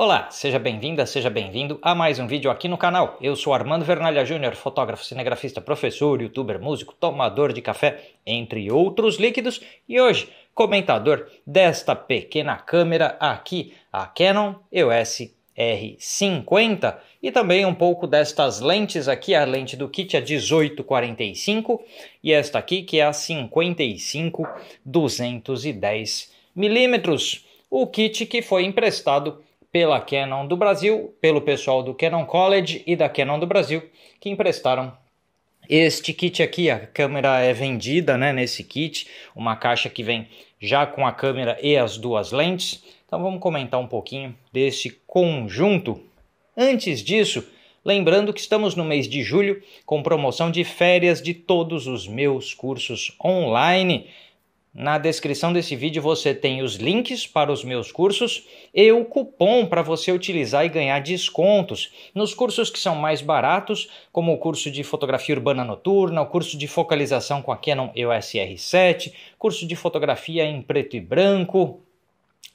Olá, seja bem-vinda, seja bem-vindo a mais um vídeo aqui no canal. Eu sou Armando Vernalha Júnior, fotógrafo, cinegrafista, professor, youtuber, músico, tomador de café, entre outros líquidos, e hoje comentador desta pequena câmera aqui, a Canon EOS R50 e também um pouco destas lentes aqui, a lente do kit é 1845 e esta aqui que é a 55 210 milímetros, o kit que foi emprestado pela Canon do Brasil, pelo pessoal do Canon College e da Canon do Brasil, que emprestaram este kit aqui. A câmera é vendida né, nesse kit, uma caixa que vem já com a câmera e as duas lentes. Então vamos comentar um pouquinho desse conjunto. Antes disso, Lembrando que estamos no mês de julho com promoção de férias de todos os meus cursos online. Na descrição desse vídeo você tem os links para os meus cursos e o cupom para você utilizar e ganhar descontos nos cursos que são mais baratos, como o curso de fotografia urbana noturna, o curso de focalização com a Canon EOS R7, curso de fotografia em preto e branco,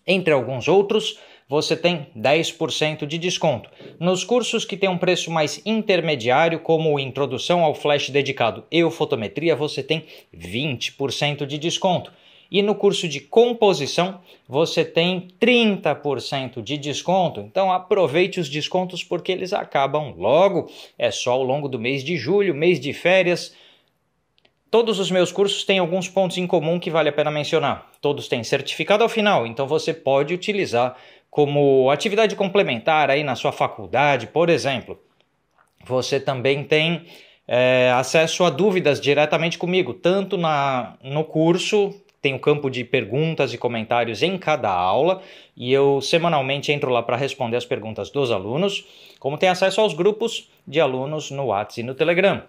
entre alguns outros você tem 10% de desconto. Nos cursos que têm um preço mais intermediário, como Introdução ao Flash Dedicado e Fotometria, você tem 20% de desconto. E no curso de composição, você tem 30% de desconto. Então aproveite os descontos porque eles acabam logo. É só ao longo do mês de julho, mês de férias. Todos os meus cursos têm alguns pontos em comum que vale a pena mencionar. Todos têm certificado ao final, então você pode utilizar como atividade complementar aí na sua faculdade, por exemplo. Você também tem é, acesso a dúvidas diretamente comigo, tanto na, no curso, tem o um campo de perguntas e comentários em cada aula, e eu semanalmente entro lá para responder as perguntas dos alunos, como tem acesso aos grupos de alunos no WhatsApp e no Telegram.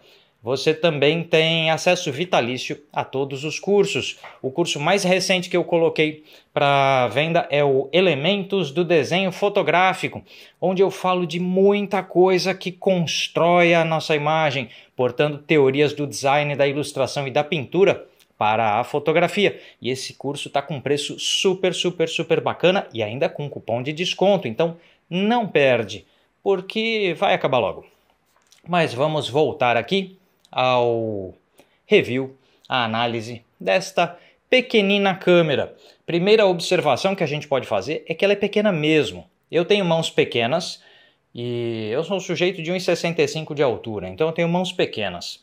Você também tem acesso vitalício a todos os cursos. O curso mais recente que eu coloquei para venda é o Elementos do Desenho Fotográfico, onde eu falo de muita coisa que constrói a nossa imagem, portando teorias do design, da ilustração e da pintura para a fotografia. E esse curso está com preço super, super, super bacana e ainda com cupom de desconto. Então não perde, porque vai acabar logo. Mas vamos voltar aqui ao review, à análise desta pequenina câmera. Primeira observação que a gente pode fazer é que ela é pequena mesmo. Eu tenho mãos pequenas e eu sou um sujeito de 1,65 de altura, então eu tenho mãos pequenas.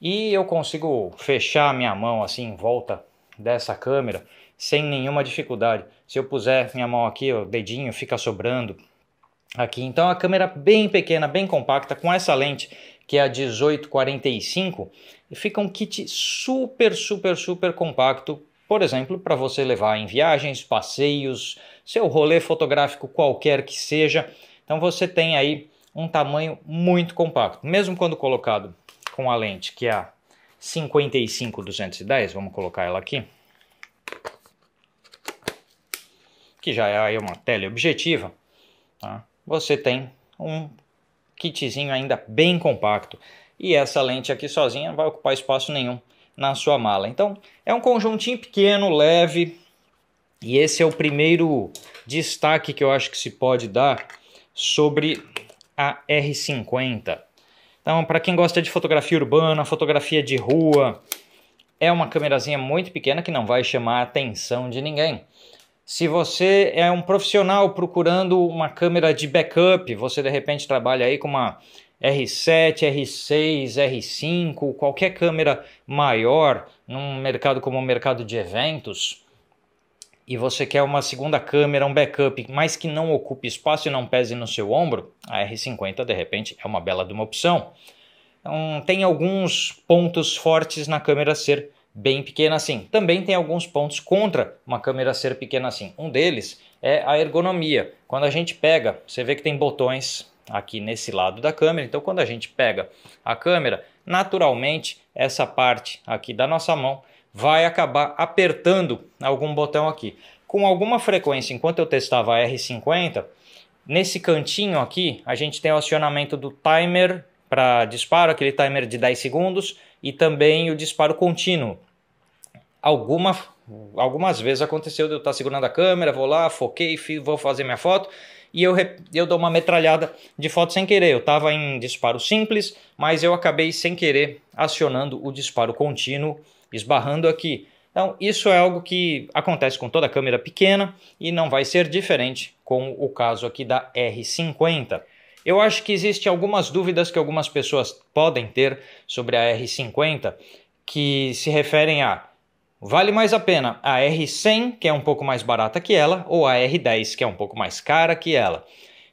E eu consigo fechar minha mão assim em volta dessa câmera sem nenhuma dificuldade. Se eu puser minha mão aqui, o dedinho fica sobrando aqui. Então a câmera bem pequena, bem compacta, com essa lente que é a 1845, e fica um kit super, super, super compacto, por exemplo, para você levar em viagens, passeios, seu rolê fotográfico qualquer que seja. Então você tem aí um tamanho muito compacto, mesmo quando colocado com a lente que é a 55-210, vamos colocar ela aqui, que já é aí uma teleobjetiva, tá? você tem um kitzinho ainda bem compacto. E essa lente aqui sozinha não vai ocupar espaço nenhum na sua mala. Então é um conjuntinho pequeno, leve, e esse é o primeiro destaque que eu acho que se pode dar sobre a R50. Então, para quem gosta de fotografia urbana, fotografia de rua, é uma câmerazinha muito pequena que não vai chamar a atenção de ninguém. Se você é um profissional procurando uma câmera de backup, você de repente trabalha aí com uma R7, R6, R5, qualquer câmera maior num mercado como o mercado de eventos, e você quer uma segunda câmera, um backup, mas que não ocupe espaço e não pese no seu ombro, a R50 de repente é uma bela de uma opção. Então, tem alguns pontos fortes na câmera ser bem pequena assim. Também tem alguns pontos contra uma câmera ser pequena assim. Um deles é a ergonomia. Quando a gente pega, você vê que tem botões aqui nesse lado da câmera. Então, quando a gente pega a câmera, naturalmente essa parte aqui da nossa mão vai acabar apertando algum botão aqui. Com alguma frequência, enquanto eu testava a R50, nesse cantinho aqui a gente tem o acionamento do timer para disparo, aquele timer de 10 segundos, e também o disparo contínuo alguma, algumas vezes aconteceu de eu estar segurando a câmera, vou lá, foquei, vou fazer minha foto e eu, eu dou uma metralhada de foto sem querer. Eu estava em disparo simples, mas eu acabei sem querer acionando o disparo contínuo, esbarrando aqui. Então, isso é algo que acontece com toda câmera pequena e não vai ser diferente com o caso aqui da R50. Eu acho que existem algumas dúvidas que algumas pessoas podem ter sobre a R50 que se referem a Vale mais a pena a R100, que é um pouco mais barata que ela, ou a R10, que é um pouco mais cara que ela.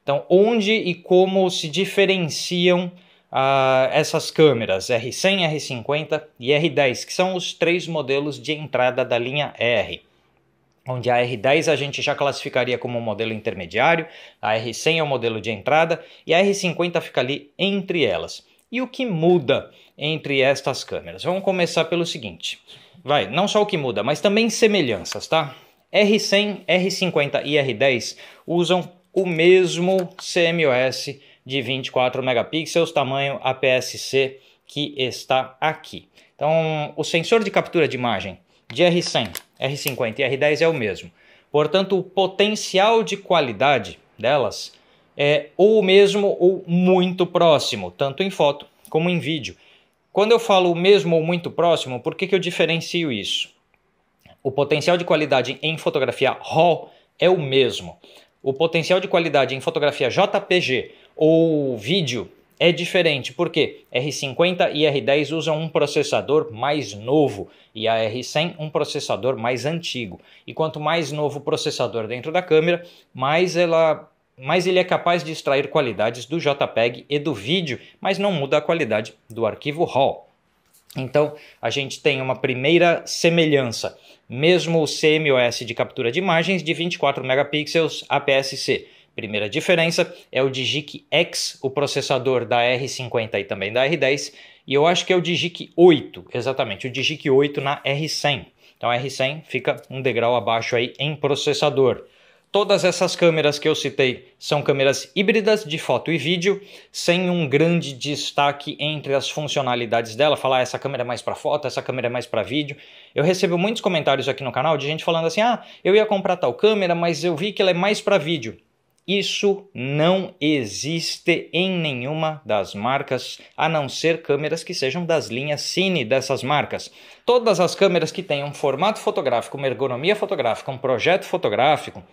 Então, onde e como se diferenciam uh, essas câmeras R100, R50 e R10, que são os três modelos de entrada da linha R. Onde a R10 a gente já classificaria como um modelo intermediário, a R100 é o um modelo de entrada e a R50 fica ali entre elas. E o que muda entre estas câmeras? Vamos começar pelo seguinte vai, não só o que muda, mas também semelhanças, tá? R100, R50 e R10 usam o mesmo CMOS de 24 megapixels, tamanho APS-C que está aqui. Então, o sensor de captura de imagem de R100, R50 e R10 é o mesmo. Portanto, o potencial de qualidade delas é ou o mesmo ou muito próximo, tanto em foto como em vídeo. Quando eu falo mesmo ou muito próximo, por que, que eu diferencio isso? O potencial de qualidade em fotografia RAW é o mesmo. O potencial de qualidade em fotografia JPG ou vídeo é diferente, porque R50 e R10 usam um processador mais novo e a R100 um processador mais antigo. E quanto mais novo o processador dentro da câmera, mais ela mas ele é capaz de extrair qualidades do JPEG e do vídeo, mas não muda a qualidade do arquivo RAW. Então, a gente tem uma primeira semelhança. Mesmo o CMOS de captura de imagens de 24 megapixels APS-C. Primeira diferença é o Digic X, o processador da R50 e também da R10, e eu acho que é o Digic 8, exatamente, o Digic 8 na R100. Então, a R100 fica um degrau abaixo aí em processador. Todas essas câmeras que eu citei são câmeras híbridas de foto e vídeo, sem um grande destaque entre as funcionalidades dela, falar ah, essa câmera é mais para foto, essa câmera é mais para vídeo. Eu recebo muitos comentários aqui no canal de gente falando assim: "Ah, eu ia comprar tal câmera, mas eu vi que ela é mais para vídeo". Isso não existe em nenhuma das marcas, a não ser câmeras que sejam das linhas Cine dessas marcas. Todas as câmeras que têm um formato fotográfico, uma ergonomia fotográfica, um projeto fotográfico,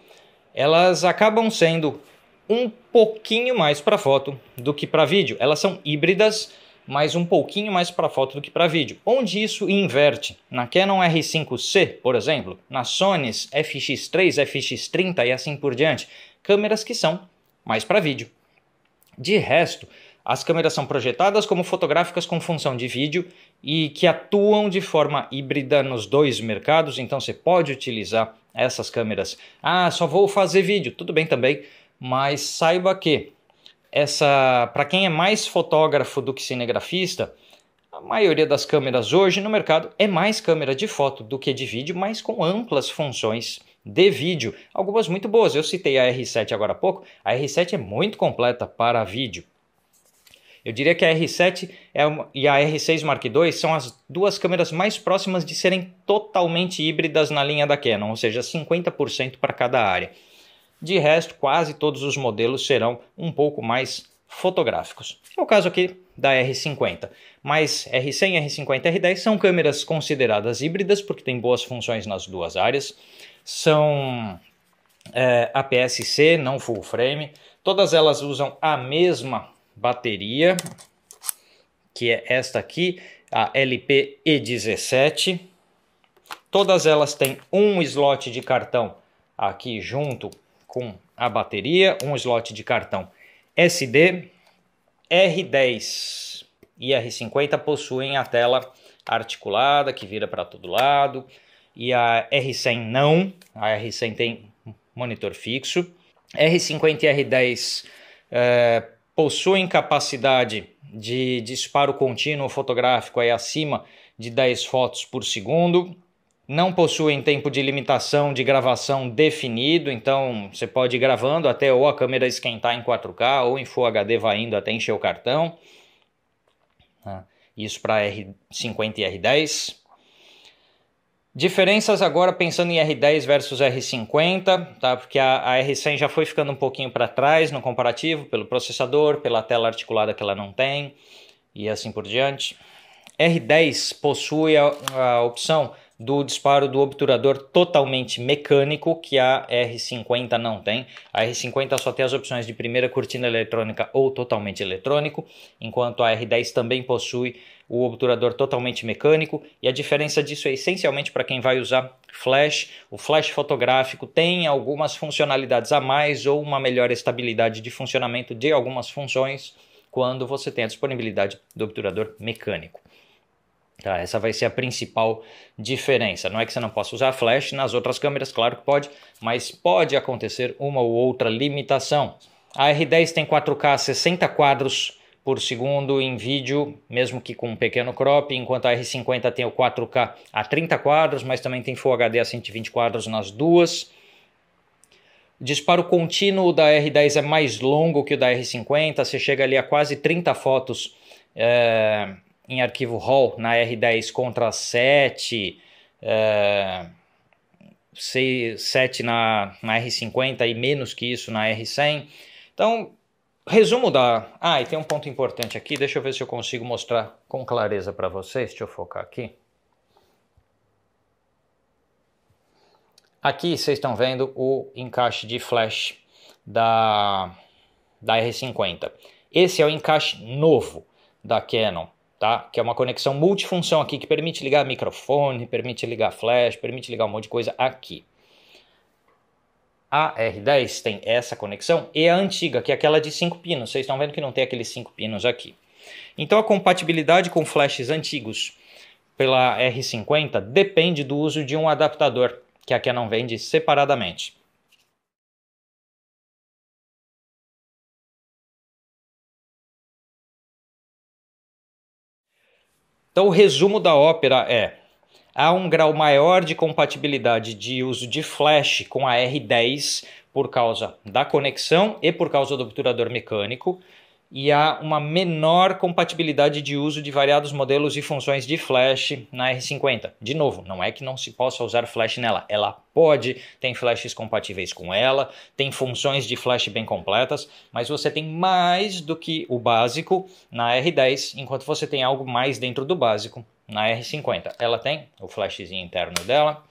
elas acabam sendo um pouquinho mais para foto do que para vídeo. Elas são híbridas, mas um pouquinho mais para foto do que para vídeo. Onde isso inverte? Na Canon R5C, por exemplo, na Sony FX3, FX30 e assim por diante, câmeras que são mais para vídeo. De resto, as câmeras são projetadas como fotográficas com função de vídeo e que atuam de forma híbrida nos dois mercados, então você pode utilizar essas câmeras. Ah, só vou fazer vídeo, tudo bem também, mas saiba que essa, para quem é mais fotógrafo do que cinegrafista, a maioria das câmeras hoje no mercado é mais câmera de foto do que de vídeo, mas com amplas funções de vídeo, algumas muito boas. Eu citei a R7 agora há pouco. A R7 é muito completa para vídeo. Eu diria que a R7 é e a R6 Mark II são as duas câmeras mais próximas de serem totalmente híbridas na linha da Canon, ou seja, 50% para cada área. De resto, quase todos os modelos serão um pouco mais fotográficos. É o caso aqui da R50, mas R100, R50 R10 são câmeras consideradas híbridas porque têm boas funções nas duas áreas, são é, eh, APS-C, não full frame, todas elas usam a mesma bateria, que é esta aqui, a LP-E17. Todas elas têm um slot de cartão aqui junto com a bateria, um slot de cartão SD. R10 e R50 possuem a tela articulada que vira para todo lado e a R100 não, a R100 tem monitor fixo. R50 e R10 é, possuem capacidade de disparo contínuo fotográfico aí acima de 10 fotos por segundo, não possuem tempo de limitação de gravação definido, então você pode ir gravando até ou a câmera esquentar em 4K ou em Full HD vai indo até encher o cartão. Né? Isso para R50 e R10. Diferenças agora pensando em R10 versus R50, tá? Porque a, a R100 já foi ficando um pouquinho para trás no comparativo, pelo processador, pela tela articulada que ela não tem e assim por diante. R10 possui a, a opção do disparo do obturador totalmente mecânico que a R50 não tem. A R50 só tem as opções de primeira cortina eletrônica ou totalmente eletrônico, enquanto a R10 também possui o obturador totalmente mecânico, e a diferença disso é essencialmente para quem vai usar flash. O flash fotográfico tem algumas funcionalidades a mais ou uma melhor estabilidade de funcionamento de algumas funções quando você tem a disponibilidade do obturador mecânico. Tá, essa vai ser a principal diferença. Não é que você não possa usar flash, nas outras câmeras, claro que pode, mas pode acontecer uma ou outra limitação. A R10 tem 4K 60 quadros por segundo em vídeo, mesmo que com um pequeno crop, enquanto a R50 tem o 4K a 30 quadros, mas também tem Full HD a 120 quadros nas duas. O disparo contínuo da R10 é mais longo que o da R50, você chega ali a quase 30 fotos é, em arquivo RAW na R10 contra 7, é, 6, 7 na, na R50 e menos que isso na R100. Então, resumo da. Ah, e tem um ponto importante aqui, deixa eu ver se eu consigo mostrar com clareza para vocês. Deixa eu focar aqui. Aqui vocês estão vendo o encaixe de flash da, da R50. Esse é o encaixe novo da Canon, tá? Que é uma conexão multifunção aqui que permite ligar microfone, permite ligar flash, permite ligar um monte de coisa aqui. A R10 tem essa conexão e a antiga, que é aquela de 5 pinos. Vocês estão vendo que não tem aqueles 5 pinos aqui. Então a compatibilidade com flashes antigos pela R50 depende do uso de um adaptador, que a Canon vende separadamente. Então o resumo da ópera é: há um grau maior de compatibilidade de uso de flash com a R10 por causa da conexão e por causa do obturador mecânico, e há uma menor compatibilidade de uso de variados modelos e funções de flash na R50. De novo, não é que não se possa usar flash nela, ela pode, tem flashes compatíveis com ela, tem funções de flash bem completas, mas você tem mais do que o básico na R10, enquanto você tem algo mais dentro do básico na R50 ela tem o flashzinho interno dela.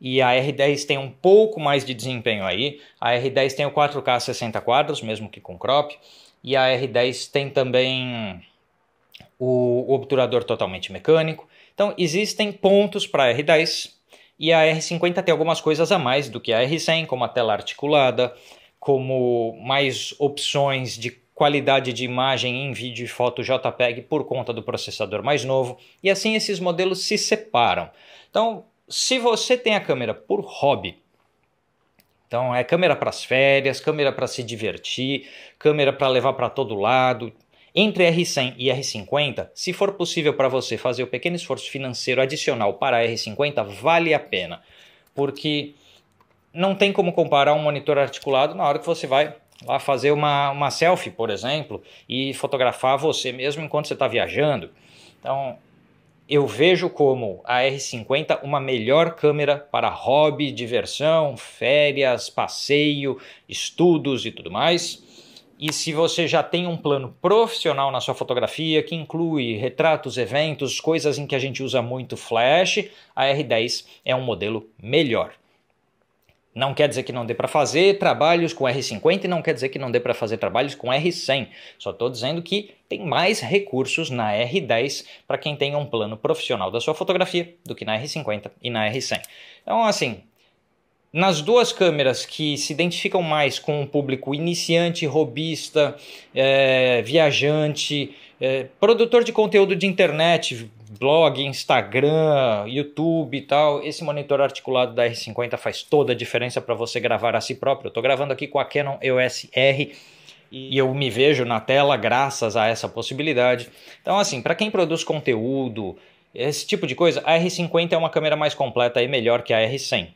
E a R10 tem um pouco mais de desempenho aí. A R10 tem o 4K 60 quadros, mesmo que com crop. E a R10 tem também o obturador totalmente mecânico. Então existem pontos para a R10. E a R50 tem algumas coisas a mais do que a R100, como a tela articulada, como mais opções de qualidade de imagem em vídeo e foto JPEG por conta do processador mais novo, e assim esses modelos se separam. Então, se você tem a câmera por hobby, então é câmera para as férias, câmera para se divertir, câmera para levar para todo lado. Entre R100 e R50, se for possível para você fazer o pequeno esforço financeiro adicional para a R50, vale a pena, porque não tem como comparar um monitor articulado na hora que você vai lá fazer uma, uma selfie, por exemplo, e fotografar você mesmo enquanto você está viajando. Então, eu vejo como a R50 uma melhor câmera para hobby, diversão, férias, passeio, estudos e tudo mais. E se você já tem um plano profissional na sua fotografia, que inclui retratos, eventos, coisas em que a gente usa muito flash, a R10 é um modelo melhor. Não quer dizer que não dê para fazer trabalhos com R50 e não quer dizer que não dê para fazer trabalhos com R100. Só estou dizendo que tem mais recursos na R10 para quem tem um plano profissional da sua fotografia do que na R50 e na R100. Então, assim, nas duas câmeras que se identificam mais com um público iniciante, robista, é, viajante, é, produtor de conteúdo de internet, blog, Instagram, YouTube e tal, esse monitor articulado da R50 faz toda a diferença para você gravar a si próprio. Eu estou gravando aqui com a Canon EOS R e eu me vejo na tela graças a essa possibilidade. Então, assim, para quem produz conteúdo, esse tipo de coisa, a R50 é uma câmera mais completa e melhor que a R100.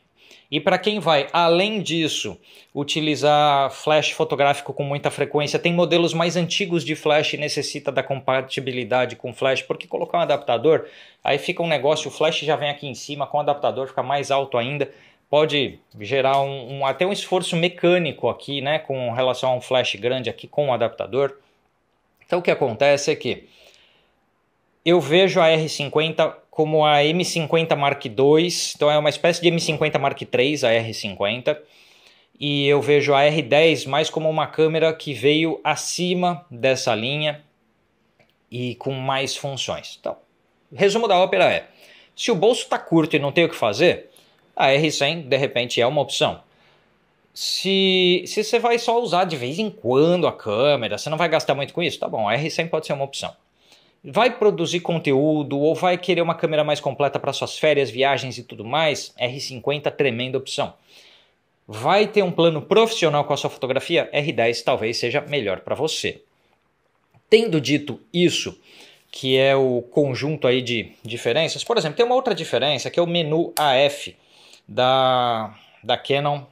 E para quem vai, além disso, utilizar flash fotográfico com muita frequência, tem modelos mais antigos de flash e necessita da compatibilidade com flash, porque colocar um adaptador, aí fica um negócio, o flash já vem aqui em cima, com o adaptador fica mais alto ainda, pode gerar um, um até um esforço mecânico aqui, né, com relação a um flash grande aqui com o adaptador. Então o que acontece é que eu vejo a R50 como a M50 Mark II, então é uma espécie de M50 Mark III, a R50, e eu vejo a R10 mais como uma câmera que veio acima dessa linha e com mais funções. Então, resumo da ópera é: se o bolso está curto e não tem o que fazer, a R100 de repente é uma opção. Se, se você vai só usar de vez em quando a câmera, você não vai gastar muito com isso, tá bom, a R100 pode ser uma opção vai produzir conteúdo ou vai querer uma câmera mais completa para suas férias, viagens e tudo mais, R50 tremenda opção. Vai ter um plano profissional com a sua fotografia? R10 talvez seja melhor para você. Tendo dito isso, que é o conjunto aí de diferenças, por exemplo, tem uma outra diferença que é o menu AF da, da Canon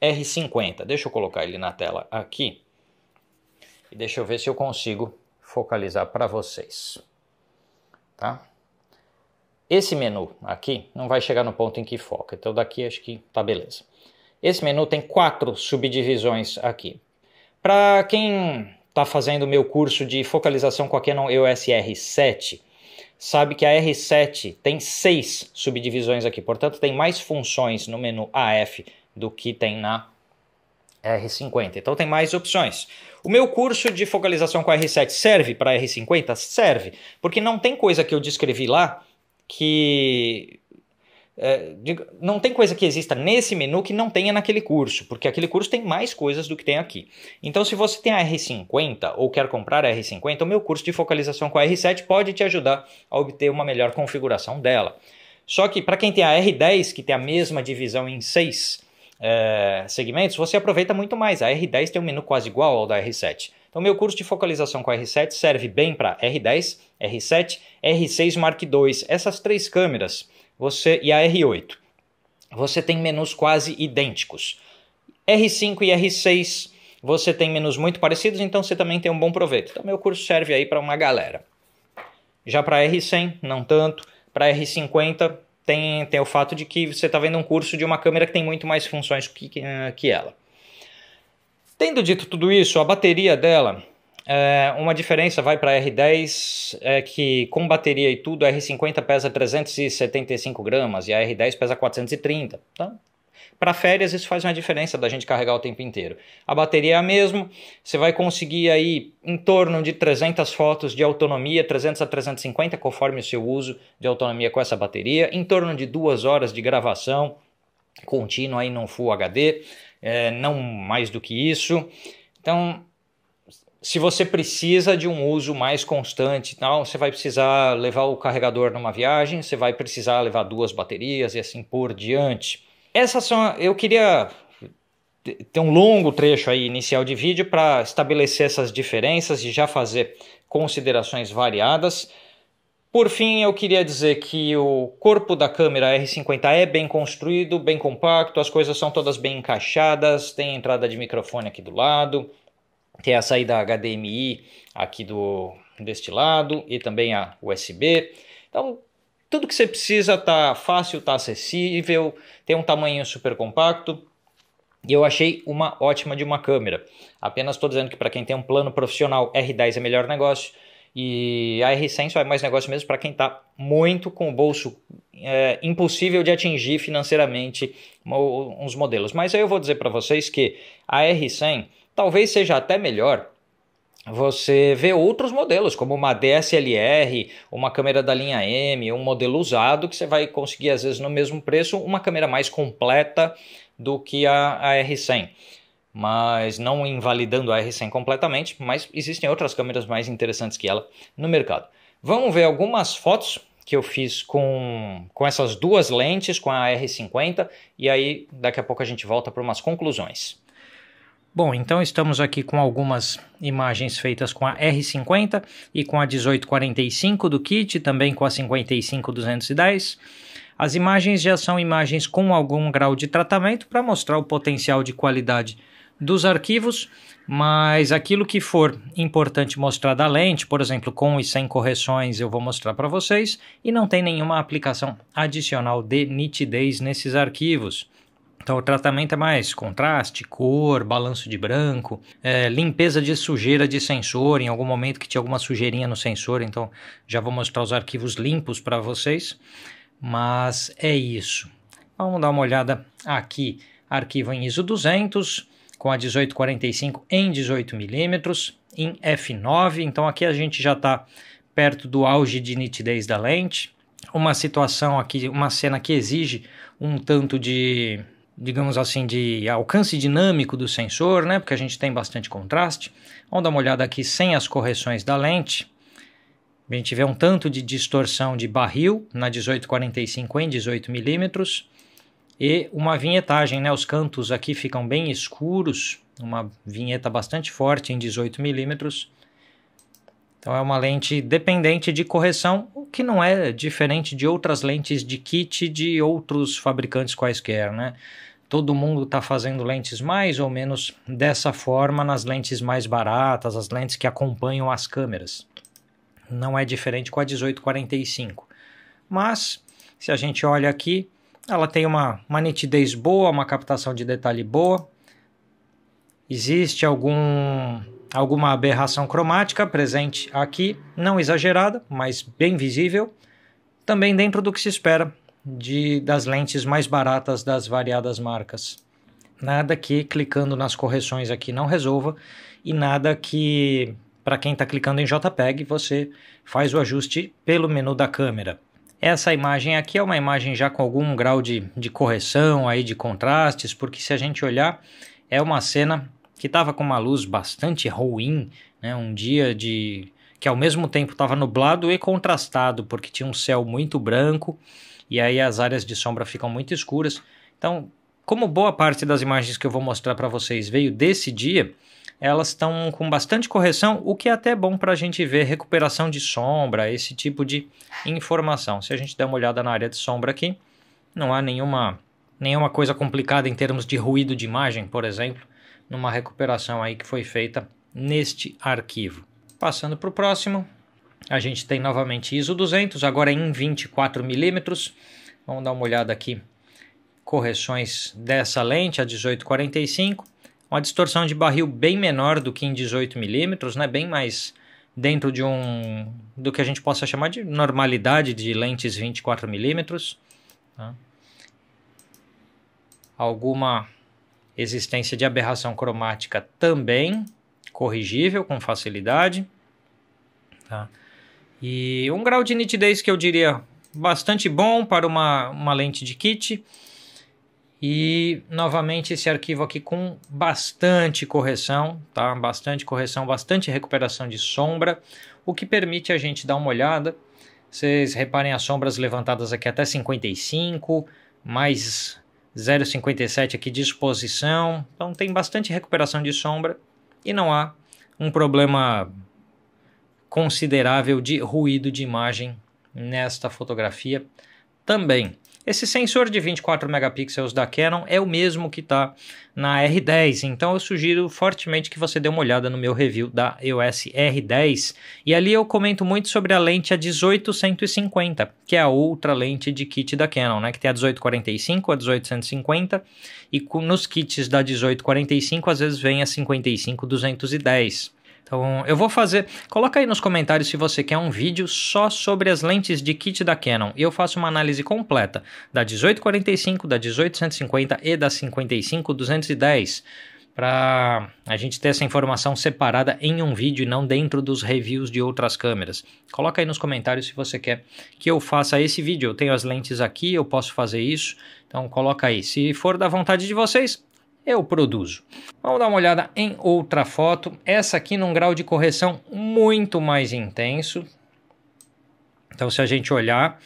R50. Deixa eu colocar ele na tela aqui. E deixa eu ver se eu consigo focalizar para vocês. Tá? Esse menu aqui não vai chegar no ponto em que foca, então daqui acho que tá beleza. Esse menu tem quatro subdivisões aqui. Para quem está fazendo meu curso de focalização com a Canon EOS R7, sabe que a R7 tem seis subdivisões aqui, portanto tem mais funções no menu AF do que tem na R50. Então tem mais opções. O meu curso de focalização com R7 serve para R50? Serve, porque não tem coisa que eu descrevi lá que é, não tem coisa que exista nesse menu que não tenha naquele curso, porque aquele curso tem mais coisas do que tem aqui. Então, se você tem a R50 ou quer comprar a R50, o meu curso de focalização com a R7 pode te ajudar a obter uma melhor configuração dela. Só que para quem tem a R10, que tem a mesma divisão em 6, é, segmentos, você aproveita muito mais. A R10 tem um menu quase igual ao da R7. Então, meu curso de focalização com a R7 serve bem para R10, R7, R6 Mark II, essas três câmeras você e a R8. Você tem menus quase idênticos. R5 e R6 você tem menus muito parecidos, então você também tem um bom proveito. Então, meu curso serve aí para uma galera. Já para R100, não tanto. Para R50, tem, tem o fato de que você está vendo um curso de uma câmera que tem muito mais funções que, que eh, ela. Tendo dito tudo isso, a bateria dela, é, uma diferença vai para a R10, é que com bateria e tudo, a R50 pesa 375 gramas e a R10 pesa 430. Tá? Para férias, isso faz uma diferença da gente carregar o tempo inteiro. A bateria é a mesma, você vai conseguir aí em torno de 300 fotos de autonomia, 300 a 350, conforme o seu uso de autonomia com essa bateria, em torno de duas horas de gravação contínua aí no Full HD, é, não mais do que isso. Então, se você precisa de um uso mais constante, tal, você vai precisar levar o carregador numa viagem, você vai precisar levar duas baterias e assim por diante essas são. Eu queria ter um longo trecho aí inicial de vídeo para estabelecer essas diferenças e já fazer considerações variadas. Por fim, eu queria dizer que o corpo da câmera R50 é bem construído, bem compacto, as coisas são todas bem encaixadas, tem entrada de microfone aqui do lado, tem a saída HDMI aqui do deste lado e também a USB. Então, tudo que você precisa tá fácil, tá acessível, tem um tamanho super compacto. E eu achei uma ótima de uma câmera. Apenas estou dizendo que para quem tem um plano profissional, R10 é melhor negócio. E a R100 só é mais negócio mesmo para quem está muito com o bolso é, impossível de atingir financeiramente uns modelos. Mas aí eu vou dizer para vocês que a R100 talvez seja até melhor você vê outros modelos, como uma DSLR, uma câmera da linha M, um modelo usado, que você vai conseguir, às vezes, no mesmo preço, uma câmera mais completa do que a, a R100. Mas não invalidando a R100 completamente, mas existem outras câmeras mais interessantes que ela no mercado. Vamos ver algumas fotos que eu fiz com, com essas duas lentes, com a R50, e aí daqui a pouco a gente volta para umas conclusões. Bom, então estamos aqui com algumas imagens feitas com a R50 e com a 1845 do kit, também com a 55210. As imagens já são imagens com algum grau de tratamento para mostrar o potencial de qualidade dos arquivos, mas aquilo que for importante mostrar da lente, por exemplo, com e sem correções, eu vou mostrar para vocês, e não tem nenhuma aplicação adicional de nitidez nesses arquivos. Então, o tratamento é mais contraste, cor, balanço de branco, é, limpeza de sujeira de sensor, em algum momento que tinha alguma sujeirinha no sensor, então já vou mostrar os arquivos limpos para vocês. Mas é isso. Vamos dar uma olhada aqui, arquivo em ISO 200, com a 1845 em 18mm, em F9, então aqui a gente já está perto do auge de nitidez da lente. Uma situação aqui, uma cena que exige um tanto de digamos assim, de alcance dinâmico do sensor, né? Porque a gente tem bastante contraste. Vamos dar uma olhada aqui sem as correções da lente. A gente vê um tanto de distorção de barril na 1845 em 18 milímetros e uma vinhetagem, né? Os cantos aqui ficam bem escuros, uma vinheta bastante forte em 18 milímetros então é uma lente dependente de correção, o que não é diferente de outras lentes de kit de outros fabricantes quaisquer, né? Todo mundo está fazendo lentes mais ou menos dessa forma nas lentes mais baratas, as lentes que acompanham as câmeras. Não é diferente com a 1845. Mas, se a gente olha aqui, ela tem uma, uma nitidez boa, uma captação de detalhe boa. Existe algum alguma aberração cromática presente aqui, não exagerada, mas bem visível, também dentro do que se espera de, das lentes mais baratas das variadas marcas. Nada que clicando nas correções aqui não resolva e nada que, para quem está clicando em JPEG, você faz o ajuste pelo menu da câmera. Essa imagem aqui é uma imagem já com algum grau de, de correção aí de contrastes, porque se a gente olhar, é uma cena que estava com uma luz bastante ruim, né? um dia de que ao mesmo tempo estava nublado e contrastado, porque tinha um céu muito branco e aí as áreas de sombra ficam muito escuras. Então, como boa parte das imagens que eu vou mostrar para vocês veio desse dia, elas estão com bastante correção, o que é até bom para a gente ver recuperação de sombra, esse tipo de informação. Se a gente der uma olhada na área de sombra aqui, não há nenhuma, nenhuma coisa complicada em termos de ruído de imagem, por exemplo numa recuperação aí que foi feita neste arquivo. Passando para o próximo, a gente tem novamente ISO 200, agora em 24 milímetros. Vamos dar uma olhada aqui. Correções dessa lente a 1845, uma distorção de barril bem menor do que em 18 milímetros, né? Bem mais dentro de um do que a gente possa chamar de normalidade de lentes 24 milímetros. Tá? Alguma existência de aberração cromática também corrigível com facilidade. Tá? E um grau de nitidez que eu diria bastante bom para uma, uma lente de kit. E novamente esse arquivo aqui com bastante correção, tá? Bastante correção, bastante recuperação de sombra, o que permite a gente dar uma olhada. Vocês reparem as sombras levantadas aqui até 55, mais 0,57 aqui de exposição, então tem bastante recuperação de sombra e não há um problema considerável de ruído de imagem nesta fotografia também. Esse sensor de 24 megapixels da Canon é o mesmo que está na R10, então eu sugiro fortemente que você dê uma olhada no meu review da EOS R10 e ali eu comento muito sobre a lente a 1850, que é a outra lente de kit da Canon, né, que tem a 1845, a 1850 e nos kits da 1845 às vezes vem a 55210. Então eu vou fazer. Coloca aí nos comentários se você quer um vídeo só sobre as lentes de kit da Canon. Eu faço uma análise completa da 1845, da 1850 e da 55-210 para a gente ter essa informação separada em um vídeo e não dentro dos reviews de outras câmeras. Coloca aí nos comentários se você quer que eu faça esse vídeo. Eu tenho as lentes aqui, eu posso fazer isso. Então coloca aí. Se for da vontade de vocês, eu produzo. Vamos dar uma olhada em outra foto, essa aqui num grau de correção muito mais intenso. Então se a gente olhar,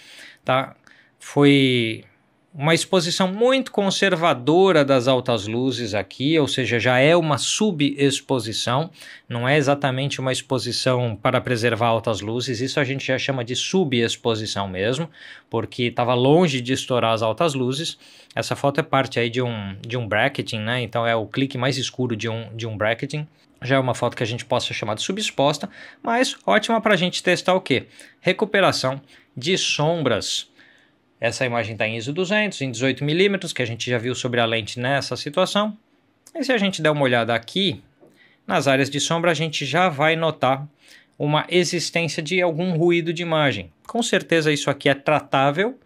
tá? Foi uma exposição muito conservadora das altas luzes aqui, ou seja, já é uma subexposição, não é exatamente uma exposição para preservar altas luzes, isso a gente já chama de subexposição mesmo, porque estava longe de estourar as altas luzes. Essa foto é parte aí de um, de um bracketing, né? Então é o clique mais escuro de um, de um bracketing já é uma foto que a gente possa chamar de subexposta, mas ótima para a gente testar o que? Recuperação de sombras essa imagem está em ISO 200, em 18mm, que a gente já viu sobre a lente nessa situação. E se a gente der uma olhada aqui, nas áreas de sombra a gente já vai notar uma existência de algum ruído de imagem. Com certeza isso aqui é tratável,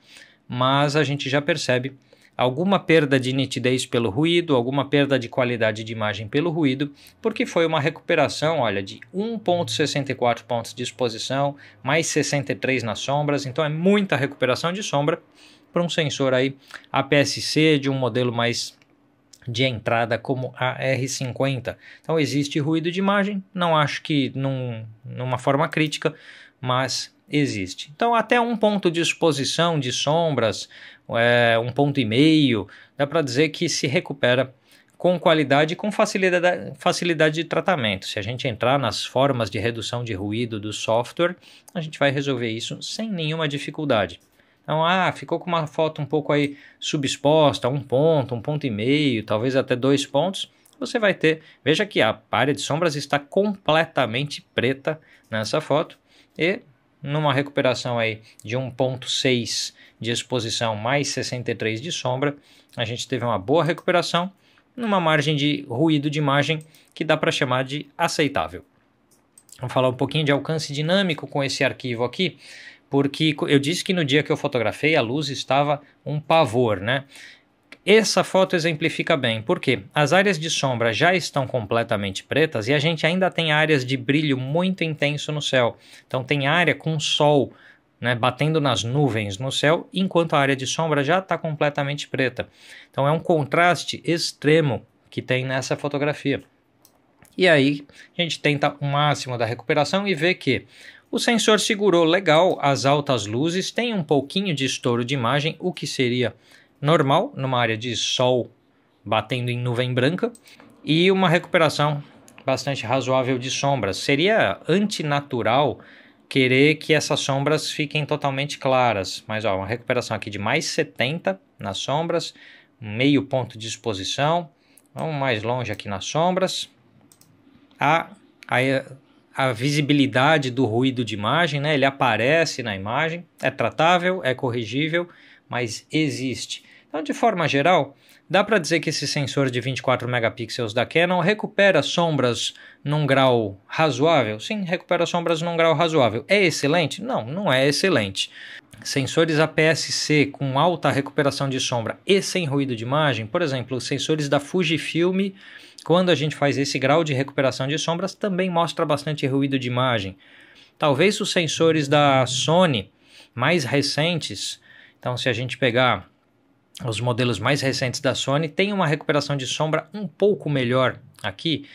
mas a gente já percebe alguma perda de nitidez pelo ruído, alguma perda de qualidade de imagem pelo ruído, porque foi uma recuperação, olha, de 1.64 pontos de exposição, mais 63 nas sombras, então é muita recuperação de sombra para um sensor aí APS-C de um modelo mais de entrada como a R50. Então existe ruído de imagem, não acho que num, numa forma crítica, mas existe. Então, até um ponto de exposição de sombras, é, um ponto e meio, dá para dizer que se recupera com qualidade e com facilidade, facilidade de tratamento. Se a gente entrar nas formas de redução de ruído do software, a gente vai resolver isso sem nenhuma dificuldade. Então, ah, ficou com uma foto um pouco aí subexposta, um ponto, um ponto e meio, talvez até dois pontos você vai ter. Veja que a área de sombras está completamente preta nessa foto e numa recuperação aí de 1,6 de exposição mais 63 de sombra, a gente teve uma boa recuperação numa margem de ruído de imagem que dá para chamar de aceitável. Vamos falar um pouquinho de alcance dinâmico com esse arquivo aqui, porque eu disse que no dia que eu fotografei a luz estava um pavor, né? Essa foto exemplifica bem, porque as áreas de sombra já estão completamente pretas e a gente ainda tem áreas de brilho muito intenso no céu. Então tem área com sol né, batendo nas nuvens no céu, enquanto a área de sombra já está completamente preta. Então é um contraste extremo que tem nessa fotografia. E aí a gente tenta o máximo da recuperação e vê que o sensor segurou legal as altas luzes, tem um pouquinho de estouro de imagem, o que seria normal, numa área de sol batendo em nuvem branca, e uma recuperação bastante razoável de sombras. Seria antinatural querer que essas sombras fiquem totalmente claras, mas ó, uma recuperação aqui de mais 70 nas sombras, meio ponto de exposição, vamos mais longe aqui nas sombras, a, a, a visibilidade do ruído de imagem, né? ele aparece na imagem, é tratável, é corrigível, mas existe. Então, de forma geral, dá para dizer que esse sensor de 24 megapixels da Canon recupera sombras num grau razoável? Sim, recupera sombras num grau razoável. É excelente? Não, não é excelente. Sensores APS-C com alta recuperação de sombra e sem ruído de imagem, por exemplo, os sensores da Fujifilm, quando a gente faz esse grau de recuperação de sombras, também mostra bastante ruído de imagem. Talvez os sensores da Sony mais recentes, então se a gente pegar os modelos mais recentes da Sony têm uma recuperação de sombra um pouco melhor aqui,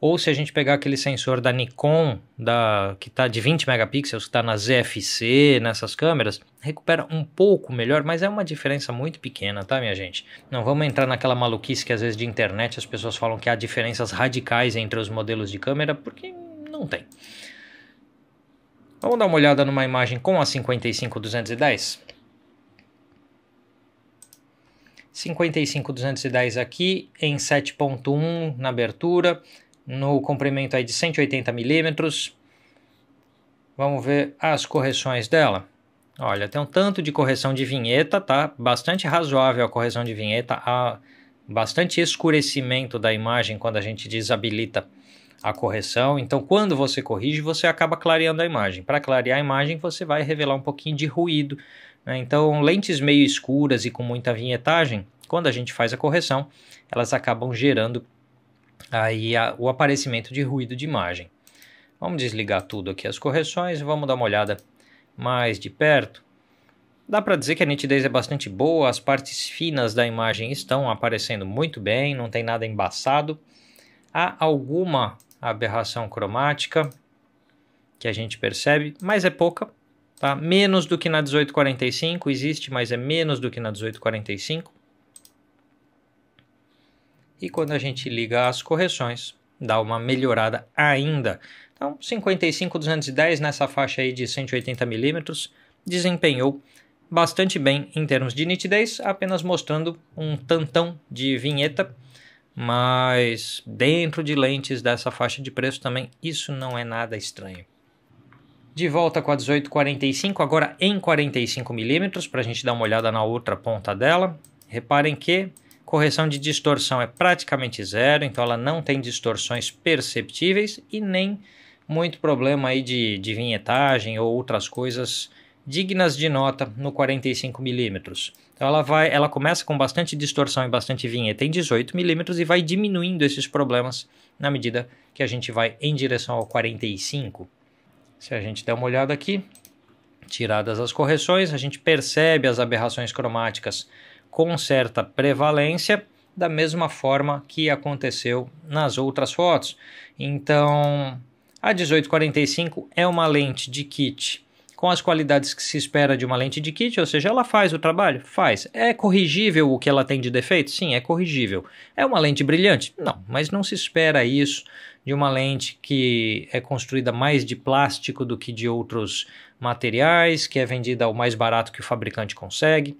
ou se a gente pegar aquele sensor da Nikon, da, que está de 20 megapixels, que está na ZFC, nessas câmeras, recupera um pouco melhor, mas é uma diferença muito pequena, tá, minha gente? Não vamos entrar naquela maluquice que às vezes de internet as pessoas falam que há diferenças radicais entre os modelos de câmera, porque não tem. Vamos dar uma olhada numa imagem com a 55210? 55,210 aqui em 7,1 na abertura, no comprimento aí de 180 milímetros. Vamos ver as correções dela. Olha, tem um tanto de correção de vinheta, tá? Bastante razoável a correção de vinheta, há bastante escurecimento da imagem quando a gente desabilita a correção. Então, quando você corrige, você acaba clareando a imagem. Para clarear a imagem, você vai revelar um pouquinho de ruído né? Então, lentes meio escuras e com muita vinhetagem, quando a gente faz a correção, elas acabam gerando aí a, o aparecimento de ruído de imagem. Vamos desligar tudo aqui as correções e vamos dar uma olhada mais de perto. Dá para dizer que a nitidez é bastante boa, as partes finas da imagem estão aparecendo muito bem, não tem nada embaçado. Há alguma aberração cromática que a gente percebe, mas é pouca, Tá? Menos do que na 1845, existe, mas é menos do que na 1845. E quando a gente liga as correções, dá uma melhorada ainda. Então, 55-210 nessa faixa aí de 180 milímetros desempenhou bastante bem em termos de nitidez, apenas mostrando um tantão de vinheta, mas dentro de lentes dessa faixa de preço também isso não é nada estranho. De volta com a 1845, agora em 45mm, para a gente dar uma olhada na outra ponta dela. Reparem que correção de distorção é praticamente zero, então ela não tem distorções perceptíveis e nem muito problema aí de, de vinhetagem ou outras coisas dignas de nota no 45mm. Então ela, vai, ela começa com bastante distorção e bastante vinheta em 18mm e vai diminuindo esses problemas na medida que a gente vai em direção ao 45. Se a gente der uma olhada aqui, tiradas as correções, a gente percebe as aberrações cromáticas com certa prevalência, da mesma forma que aconteceu nas outras fotos. Então, a 1845 é uma lente de kit com as qualidades que se espera de uma lente de kit, ou seja, ela faz o trabalho? Faz. É corrigível o que ela tem de defeito? Sim, é corrigível. É uma lente brilhante? Não, mas não se espera isso de uma lente que é construída mais de plástico do que de outros materiais, que é vendida ao mais barato que o fabricante consegue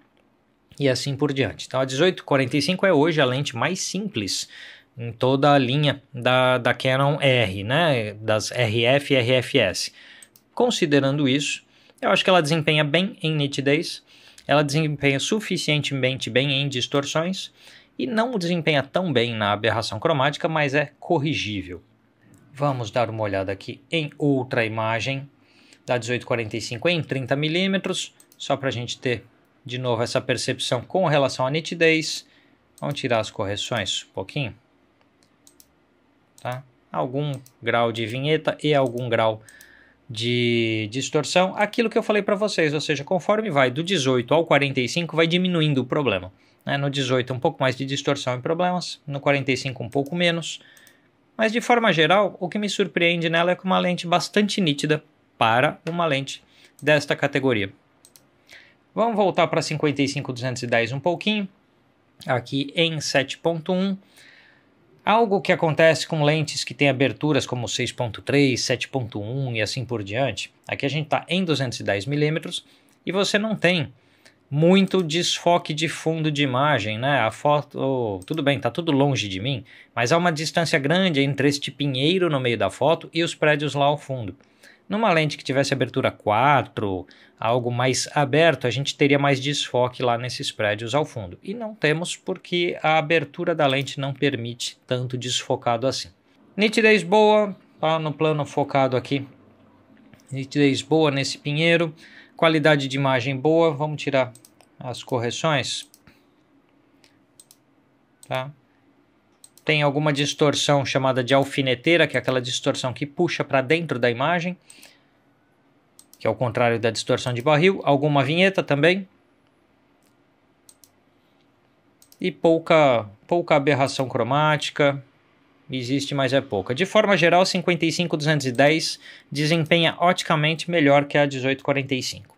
e assim por diante. Então a 1845 é hoje a lente mais simples em toda a linha da, da Canon R, né, das RF e RFS. Considerando isso, eu acho que ela desempenha bem em nitidez, ela desempenha suficientemente bem em distorções e não desempenha tão bem na aberração cromática, mas é corrigível. Vamos dar uma olhada aqui em outra imagem da 1845 em 30 milímetros, só para a gente ter de novo essa percepção com relação à nitidez. Vamos tirar as correções um pouquinho. Tá? Algum grau de vinheta e algum grau de distorção, aquilo que eu falei para vocês, ou seja, conforme vai do 18 ao 45, vai diminuindo o problema. Né? No 18, um pouco mais de distorção e problemas, no 45, um pouco menos. Mas de forma geral, o que me surpreende nela é com uma lente bastante nítida para uma lente desta categoria. Vamos voltar para 55-210 um pouquinho, aqui em 7.1. Algo que acontece com lentes que têm aberturas como 6.3, 7.1 e assim por diante. Aqui a gente está em 210mm e você não tem muito desfoque de fundo de imagem, né? A foto, tudo bem, está tudo longe de mim, mas há uma distância grande entre este pinheiro no meio da foto e os prédios lá ao fundo. Numa lente que tivesse abertura 4, algo mais aberto, a gente teria mais desfoque lá nesses prédios ao fundo. E não temos porque a abertura da lente não permite tanto desfocado assim. Nitidez boa, tá no plano focado aqui. Nitidez boa nesse pinheiro. Qualidade de imagem boa. Vamos tirar as correções. Tá? tem alguma distorção chamada de alfineteira, que é aquela distorção que puxa para dentro da imagem, que é o contrário da distorção de barril, alguma vinheta também. E pouca, pouca aberração cromática, existe, mas é pouca. De forma geral, 55-210 desempenha oticamente melhor que a 1845.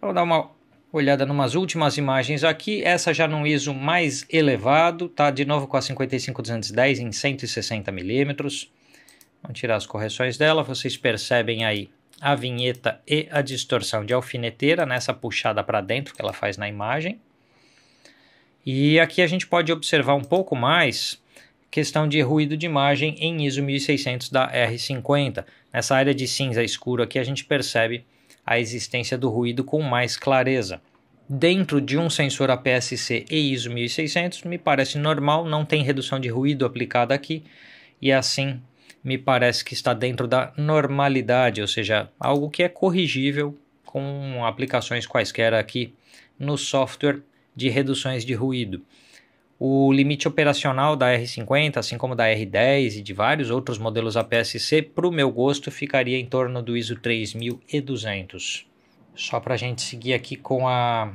Vou dar uma olhada numas últimas imagens aqui, essa já num ISO mais elevado, tá? De novo com a 55-210 em 160 milímetros. Vamos tirar as correções dela, vocês percebem aí a vinheta e a distorção de alfineteira nessa puxada para dentro que ela faz na imagem. E aqui a gente pode observar um pouco mais questão de ruído de imagem em ISO 1600 da R50. Nessa área de cinza escuro aqui a gente percebe a existência do ruído com mais clareza. Dentro de um sensor APS-C e ISO 1600, me parece normal, não tem redução de ruído aplicada aqui, e assim me parece que está dentro da normalidade, ou seja, algo que é corrigível com aplicações quaisquer aqui no software de reduções de ruído. O limite operacional da R50, assim como da R10 e de vários outros modelos APS-C, para o meu gosto, ficaria em torno do ISO 3200. Só para a gente seguir aqui com a,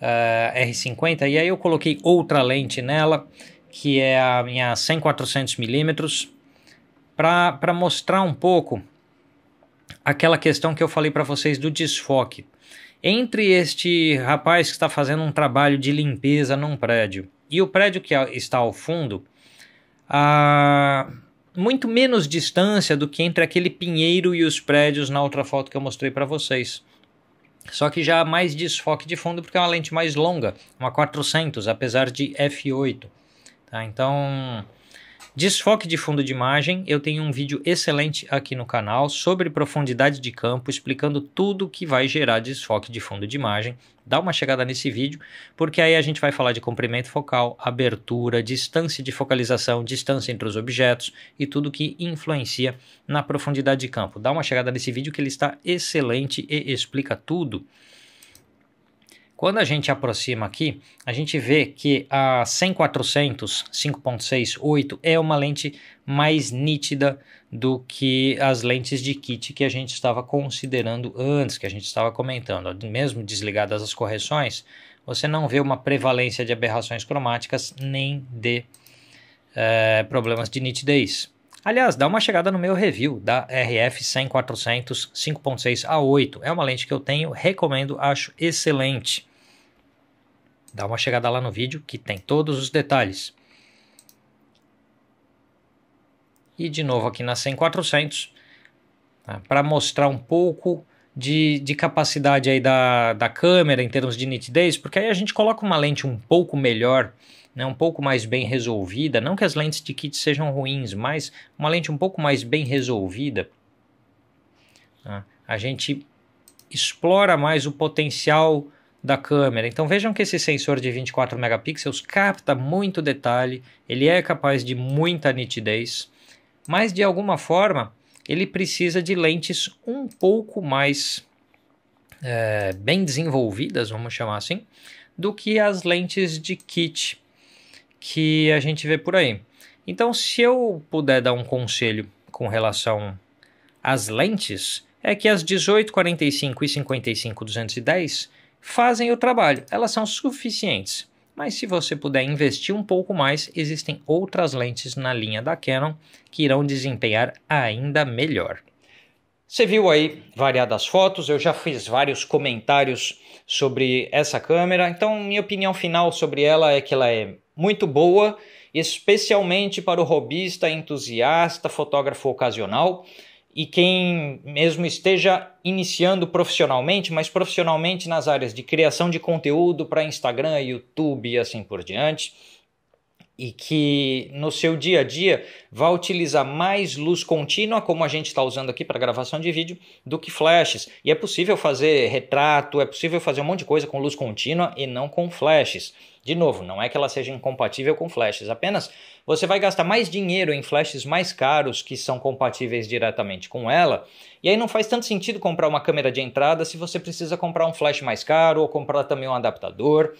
a R50, e aí eu coloquei outra lente nela, que é a minha 100-400mm, para mostrar um pouco aquela questão que eu falei para vocês do desfoque. Entre este rapaz que está fazendo um trabalho de limpeza num prédio e o prédio que está ao fundo, há muito menos distância do que entre aquele pinheiro e os prédios na outra foto que eu mostrei para vocês. Só que já há mais desfoque de fundo porque é uma lente mais longa, uma 400, apesar de f8. Tá? Então, Desfoque de fundo de imagem, eu tenho um vídeo excelente aqui no canal sobre profundidade de campo, explicando tudo que vai gerar desfoque de fundo de imagem. Dá uma chegada nesse vídeo, porque aí a gente vai falar de comprimento focal, abertura, distância de focalização, distância entre os objetos e tudo que influencia na profundidade de campo. Dá uma chegada nesse vídeo que ele está excelente e explica tudo. Quando a gente aproxima aqui, a gente vê que a 100-400 5.6.8 é uma lente mais nítida do que as lentes de kit que a gente estava considerando antes, que a gente estava comentando. Mesmo desligadas as correções, você não vê uma prevalência de aberrações cromáticas nem de é, problemas de nitidez. Aliás, dá uma chegada no meu review da RF 100-400 5.6 a 8. É uma lente que eu tenho, recomendo, acho excelente. Dá uma chegada lá no vídeo que tem todos os detalhes. E de novo aqui na 100-400, né, para mostrar um pouco de, de, capacidade aí da, da câmera em termos de nitidez, porque aí a gente coloca uma lente um pouco melhor né, um pouco mais bem resolvida, não que as lentes de kit sejam ruins, mas uma lente um pouco mais bem resolvida, tá? a gente explora mais o potencial da câmera. Então vejam que esse sensor de 24 megapixels capta muito detalhe, ele é capaz de muita nitidez, mas de alguma forma ele precisa de lentes um pouco mais é, bem desenvolvidas, vamos chamar assim, do que as lentes de kit que a gente vê por aí. Então, se eu puder dar um conselho com relação às lentes, é que as 18, 45 e 55 210 fazem o trabalho, elas são suficientes. Mas se você puder investir um pouco mais, existem outras lentes na linha da Canon que irão desempenhar ainda melhor. Você viu aí variadas fotos, eu já fiz vários comentários sobre essa câmera, então minha opinião final sobre ela é que ela é muito boa, especialmente para o hobbyista, entusiasta, fotógrafo ocasional e quem mesmo esteja iniciando profissionalmente, mas profissionalmente nas áreas de criação de conteúdo para Instagram, YouTube e assim por diante, e que no seu dia a dia vá utilizar mais luz contínua, como a gente está usando aqui para gravação de vídeo, do que flashes. E é possível fazer retrato, é possível fazer um monte de coisa com luz contínua e não com flashes. De novo, não é que ela seja incompatível com flashes, apenas você vai gastar mais dinheiro em flashes mais caros que são compatíveis diretamente com ela, e aí não faz tanto sentido comprar uma câmera de entrada se você precisa comprar um flash mais caro ou comprar também um adaptador.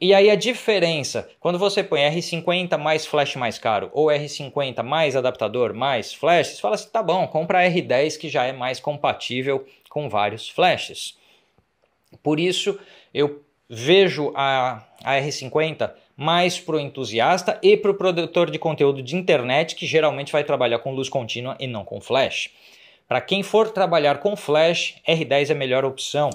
E aí a diferença, quando você põe R50 mais flash mais caro ou R50 mais adaptador mais flash, você fala assim, tá bom, compra R10 que já é mais compatível com vários flashes. Por isso eu vejo a a R50 mais para o entusiasta e para o produtor de conteúdo de internet, que geralmente vai trabalhar com luz contínua e não com flash. Para quem for trabalhar com flash, R10 é a melhor opção.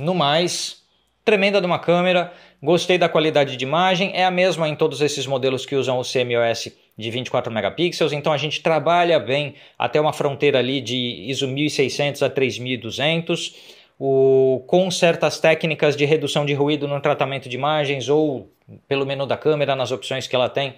No mais, tremenda de uma câmera, gostei da qualidade de imagem, é a mesma em todos esses modelos que usam o CMOS de 24 megapixels, então a gente trabalha bem até uma fronteira ali de ISO 1600 a 3200 o, com certas técnicas de redução de ruído no tratamento de imagens ou pelo menu da câmera, nas opções que ela tem,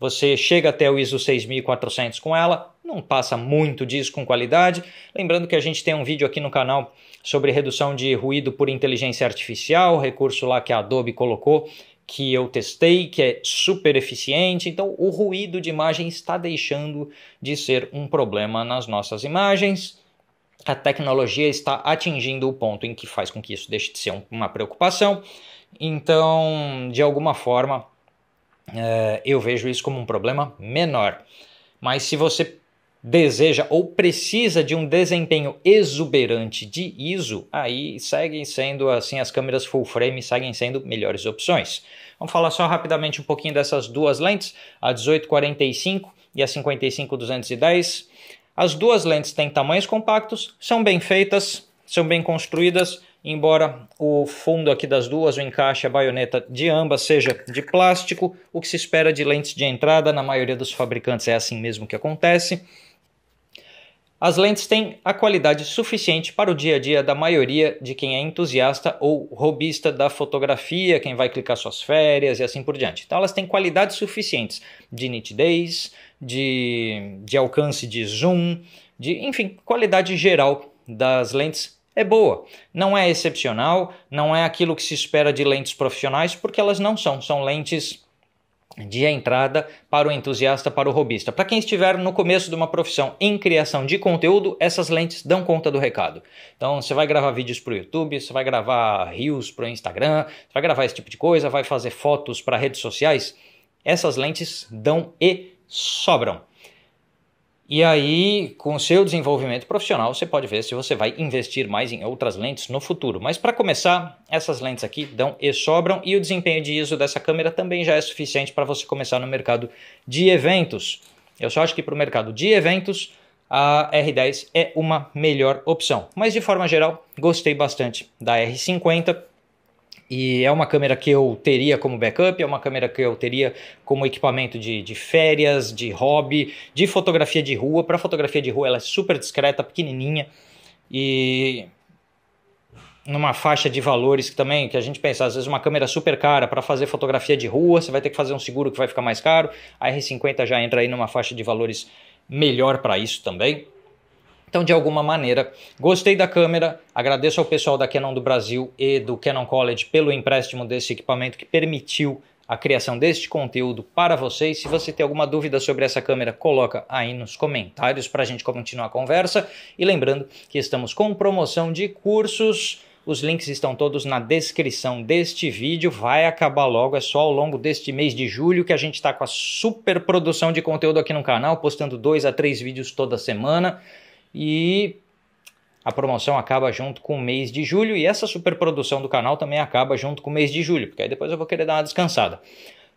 você chega até o ISO 6400 com ela, não passa muito disso com qualidade. Lembrando que a gente tem um vídeo aqui no canal sobre redução de ruído por inteligência artificial, recurso lá que a Adobe colocou, que eu testei, que é super eficiente. Então, o ruído de imagem está deixando de ser um problema nas nossas imagens a tecnologia está atingindo o ponto em que faz com que isso deixe de ser uma preocupação. Então, de alguma forma, é, eu vejo isso como um problema menor. Mas se você deseja ou precisa de um desempenho exuberante de ISO, aí seguem sendo assim as câmeras full frame seguem sendo melhores opções. Vamos falar só rapidamente um pouquinho dessas duas lentes, a 1845 e a 55210. As duas lentes têm tamanhos compactos, são bem feitas, são bem construídas, embora o fundo aqui das duas, o encaixe, a baioneta de ambas seja de plástico, o que se espera de lentes de entrada, na maioria dos fabricantes é assim mesmo que acontece. As lentes têm a qualidade suficiente para o dia a dia da maioria de quem é entusiasta ou robista da fotografia, quem vai clicar suas férias e assim por diante. Então elas têm qualidades suficientes de nitidez, de, de alcance de zoom, de enfim, qualidade geral das lentes é boa. Não é excepcional, não é aquilo que se espera de lentes profissionais, porque elas não são, são lentes de entrada para o entusiasta, para o robista. Para quem estiver no começo de uma profissão em criação de conteúdo, essas lentes dão conta do recado. Então, você vai gravar vídeos para o YouTube, você vai gravar reels para o Instagram, você vai gravar esse tipo de coisa, vai fazer fotos para redes sociais. Essas lentes dão e sobram. E aí, com o seu desenvolvimento profissional, você pode ver se você vai investir mais em outras lentes no futuro. Mas para começar, essas lentes aqui dão e sobram e o desempenho de ISO dessa câmera também já é suficiente para você começar no mercado de eventos. Eu só acho que para o mercado de eventos, a R10 é uma melhor opção. Mas de forma geral, gostei bastante da R50 e é uma câmera que eu teria como backup, é uma câmera que eu teria como equipamento de, de férias, de hobby, de fotografia de rua. Para fotografia de rua, ela é super discreta, pequenininha e numa faixa de valores que também que a gente pensa, às vezes uma câmera super cara para fazer fotografia de rua, você vai ter que fazer um seguro que vai ficar mais caro. A R50 já entra aí numa faixa de valores melhor para isso também. Então, de alguma maneira, gostei da câmera, agradeço ao pessoal da Canon do Brasil e do Canon College pelo empréstimo desse equipamento que permitiu a criação deste conteúdo para vocês. Se você tem alguma dúvida sobre essa câmera, coloca aí nos comentários para a gente continuar a conversa. E lembrando que estamos com promoção de cursos. Os links estão todos na descrição deste vídeo. Vai acabar logo, é só ao longo deste mês de julho que a gente está com a super produção de conteúdo aqui no canal, postando dois a três vídeos toda semana. E a promoção acaba junto com o mês de julho e essa superprodução do canal também acaba junto com o mês de julho, porque aí depois eu vou querer dar uma descansada.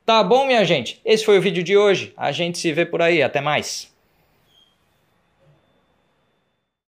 Tá bom, minha gente? Esse foi o vídeo de hoje. A gente se vê por aí. Até mais.